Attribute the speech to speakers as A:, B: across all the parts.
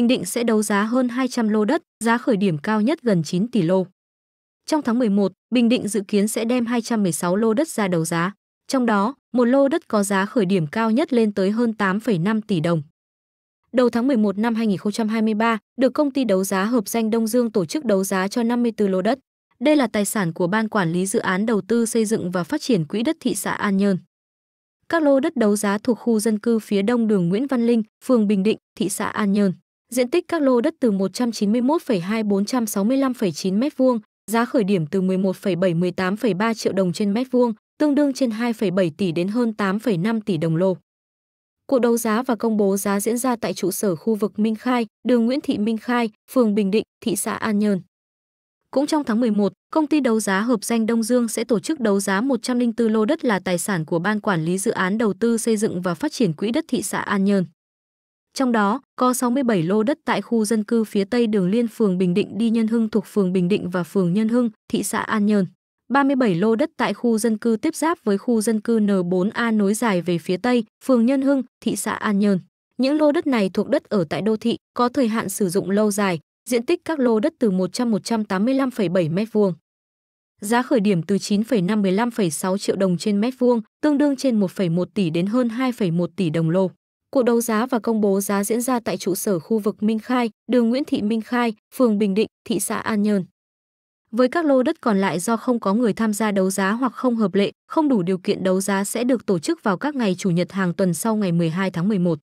A: Bình Định sẽ đấu giá hơn 200 lô đất, giá khởi điểm cao nhất gần 9 tỷ lô. Trong tháng 11, Bình Định dự kiến sẽ đem 216 lô đất ra đấu giá, trong đó một lô đất có giá khởi điểm cao nhất lên tới hơn 8,5 tỷ đồng. Đầu tháng 11 năm 2023, được công ty đấu giá hợp danh Đông Dương tổ chức đấu giá cho 54 lô đất. Đây là tài sản của Ban Quản lý Dự án Đầu tư xây dựng và phát triển Quỹ đất thị xã An Nhơn. Các lô đất đấu giá thuộc khu dân cư phía đông đường Nguyễn Văn Linh, phường Bình Định, thị xã An Nhơn. Diện tích các lô đất từ 191,2465,9 m2, giá khởi điểm từ 11,718,3 triệu đồng trên mét vuông, tương đương trên 2,7 tỷ đến hơn 8,5 tỷ đồng lô. Cuộc đấu giá và công bố giá diễn ra tại trụ sở khu vực Minh Khai, đường Nguyễn Thị Minh Khai, phường Bình Định, thị xã An Nhơn. Cũng trong tháng 11, công ty đấu giá hợp danh Đông Dương sẽ tổ chức đấu giá 104 lô đất là tài sản của Ban Quản lý Dự án Đầu tư Xây dựng và Phát triển Quỹ đất thị xã An Nhơn. Trong đó, có 67 lô đất tại khu dân cư phía tây đường liên phường Bình Định đi Nhân Hưng thuộc phường Bình Định và phường Nhân Hưng, thị xã An Nhơn. 37 lô đất tại khu dân cư tiếp giáp với khu dân cư N4A nối dài về phía tây, phường Nhân Hưng, thị xã An Nhơn. Những lô đất này thuộc đất ở tại đô thị, có thời hạn sử dụng lâu dài, diện tích các lô đất từ 100 185,7 m2. Giá khởi điểm từ 9,5 15,6 triệu đồng trên mét vuông, tương đương trên 1,1 tỷ đến hơn 2,1 tỷ đồng lô. Cuộc đấu giá và công bố giá diễn ra tại trụ sở khu vực Minh Khai, đường Nguyễn Thị Minh Khai, phường Bình Định, thị xã An Nhơn. Với các lô đất còn lại do không có người tham gia đấu giá hoặc không hợp lệ, không đủ điều kiện đấu giá sẽ được tổ chức vào các ngày chủ nhật hàng tuần sau ngày 12 tháng 11.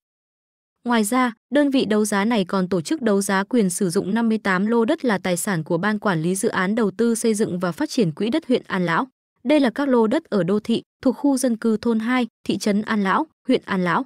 A: Ngoài ra, đơn vị đấu giá này còn tổ chức đấu giá quyền sử dụng 58 lô đất là tài sản của Ban Quản lý Dự án Đầu tư Xây dựng và Phát triển Quỹ đất huyện An Lão. Đây là các lô đất ở đô thị, thuộc khu dân cư thôn 2, thị trấn An Lão, huyện An Lão.